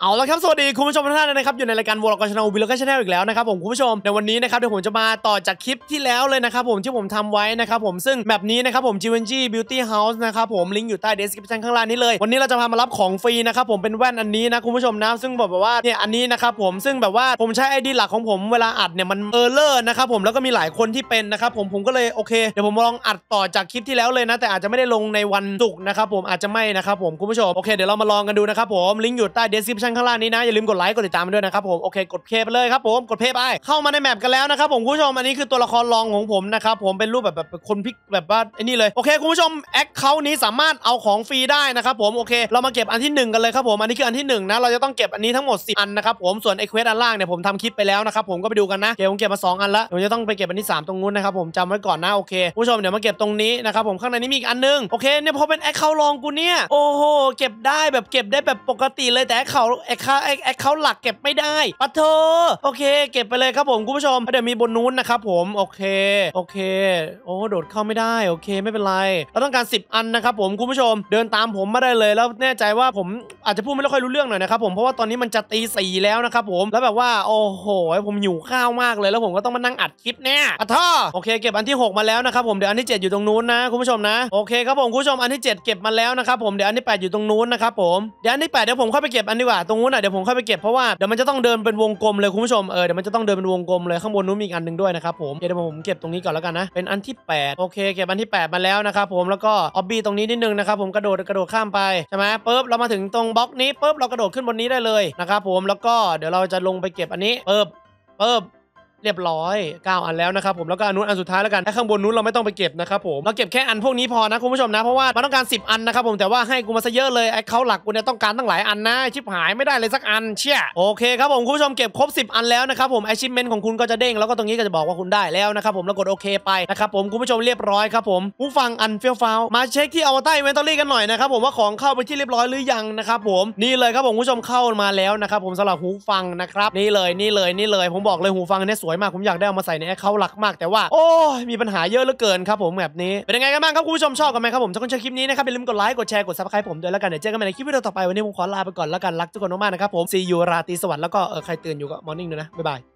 เอาละครับ สวัสดีคุณผู้ชมทุกท่านนะครับอยู่ในรายการวอลกอนชาแนลวิลก็ชาแนลอีกแล้วนะครับผมคุณผู้ชมในวันนี้นะครับเดี๋ยวผมจะมาต่อจากคลิปที่แล้วเลยนะครับผมที่ผมทำไว้นะครับผมซึ่งแบบนี้นะครับผม g n g Beauty House นะครับผมลิงก์อยู่ใต้เดสคิปชั่นข้างล่างนี้เลยวันนี้เราจะพามารับของฟรีนะครับผมเป็นแว่นอันนี้นะคุณผู้ชมนะซึ่งแบบว่าเนี่ยอันนี้นะครับผมซึ่งแบบว่าผมใช้ไอดีหลักของผมเวลาอัดเนี่ยมันเออเลอร์นะครับผมแล้วก็มีหลายคนที่เป็นนะครับผมผมก็เลยโอเค เดี๋ยวผมลองอัดต่อจากคลิปที่แล้วเลยนะแต่อาจจะไม่ได้ลงในวันศุกร์นะครับผมอาจจะไม่นะครับผมคุณผู้ชมโอเคเดี๋ยวเรามาลองกันดูนะครับผมลิงก์อยู่ใต้ชันข้างล่างนี้นะ อย่าลืมกดไลค์ กดติดตามด้วยนะครับผมโอเคกดเพย์ไปเลยครับผม กดเพย์ไปเข้ามาในแมปกันแล้วนะครับผมคุณผู้ชมอันนี้คือตัวละครรองของผมนะครับผมเป็นรูปแบบแบบคนพิกแบบว่าไอ้นี่เลยโอเคคุณผู้ชมแอคเคาท์นี้สามารถเอาของฟรีได้นะครับผมโอเค เรามาเก็บอันที่1กันเลยครับผมอันนี้คืออันที่1นะเราจะต้องเก็บอันนี้ทั้งหมด 10อันนะครับผมส่วนไอเควสอันล่างเนี่ยผมทำคลิปไปแล้วนะครับผมก็ไปดูกันนะเก็บผมเก็บมา2อันละผมจะต้องไปเก็บอันที่3ตรงนู้นนะครับผมจำไว้ก่อนนะโอเคผู้ชมเดี๋ยวมาเก็บตรงนี้นะครับผมข้างในนี้มีอีกอันนึงโอเคเนี่ยพอเป็นแอคเคาท์รองกูเนี่ยโอ้โหเก็บได้แบบเก็บได้แบบปกติเลยแต่แอคเคาท์แอคาแอคเขาหลักเก็บไม่ได้ ปะเธอโอเค เก็บไปเลยครับผมคุณผู้ชม เดี๋ยวมีบนนู้นนะครับผม โอเค โอเค โอ้โดดเข้าไม่ได้ โอเคไม่เป็นไร เราต้องการ 10อันนะครับผมคุณผู้ชม เดินตามผมมาได้เลยแล้วแน่ใจว่าผมอาจจะพูดไม่ค่อยรู้เรื่องหน่อยนะครับผม เพราะว่าตอนนี้มันจะตีสี่แล้วนะครับผม แล้วแบบว่าโอ้โหผมหิวข้าวมากเลย แล้วผมก็ต้องมานั่งอัดคลิปเนี่ยปะท่อโอเคเก็บอันที่ 6 มาแล้วนะครับผม เดี๋ยวอันที่ 7 อยู่ตรงนู้นนะคุณผู้ชมนะ โอเคครับผมคุณผู้ชมอันที่ 7 เก็บมาแล้วนะครับผมเดี๋ยวอันที่ 8 อยู่ตรงนู้นนะครับผมเดี๋ยวอันที่8เดี๋ยวผมเข้าไปเก็บอันดีกว่าตรงนู้นอ่ะเดี๋ยวผมเข้าไปเก็บเพราะว่าเดี๋ยวมันจะต้องเดินเป็นวงกลมเลยคุณผู้ชมเออเดี๋ยวมันจะต้องเดินเป็นวงกลมเลยข้างบนนู้นมีอีกอันหนึ่งด้วยนะครับผมเดี๋ยวผมเก็บตรงนี้ก่อนแล้วกันนะเป็นอันที่8โอเคเก็บอันที่ 8มาแล้วนะครับผมแล้วก็ออบบี้ตรงนี้นิดนึงนะครับผมกระโดดกระโดดข้ามไปใช่ไหมปุ๊บเรามาถึงตรงบล็อกนี้ปุ๊บเรากระโดดขึ้นบนนี้ได้เลยนะครับผมแล้วก็เดี๋ยวเราจะลงไปเก็บอันนี้ปุ๊บปุ๊บเรียบร้อย 9 อันแล้วนะครับผม แล้วก็อันนู้นอันสุดท้ายแล้วกันข้างบนนู้นเราไม่ต้องไปเก็บนะครับผมเราเก็บแค่อันพวกนี้พอนะ คุณผู้ชมนะ เพราะว่ามันต้องการ 10 อันนะครับผม แต่ว่าให้กูมาซะเยอะเลยไอ้เขาหลักกูเนี่ยต้องการตั้งหลายอันนะชิบหายไม่ได้เลยสักอัน เชี่ย โอเคครับผมคุณผู้ชมเก็บครบ 10 อันแล้วนะครับผมไอชิปเมนของคุณก็จะเด้งแล้วก็ตรงนี้ก็จะบอกว่าคุณได้แล้วนะครับผม แล้วกดโอเคไปนะครับผม คุณผู้ชมเรียบร้อยครับผมผู้ฟังอันเฟี้ยวฟ้าว มาเช็คที่อวตารเวนตอรี่กันหน่อยนะครับผมว่าของเข้าไปที่เรียบร้อยหรือยังนะครับผมนี่เลยครับผมคุณผู้ชมเข้ามาแล้วนะครับผมสำหรับหูฟังนะครับนี่เลยนี่เลยนี่เลย ผมบอกเลยหูฟังเนี่ยสวยยมากผมอยากได้เอามาใส่ในแอคเคาท์หลักมากแต่ว่า โอ้ยมีปัญหาเยอะเหลือเกินครับผมแบบนี้เป็นยังไงกันบ้างครับคุณผู้ชมชอบกันไหมครับผมถ้าคุณชอบคลิปนี้นะครับอย่าลืมกดไลค์กดแชร์กดซับสไครต์ผมด้วยแล้วกันเดี๋ยวเจอกันใหม่ในคลิปวิดีโอต่อไปวันนี้ผมขอลาไปก่อนแล้วกันรักทุกคนมากๆนะครับผมซีอูราตรีสวัสดิ์แล้วก็เออใครตื่นอยู่ก็มอร์นิ่งด้วยนะบ๊ายบาย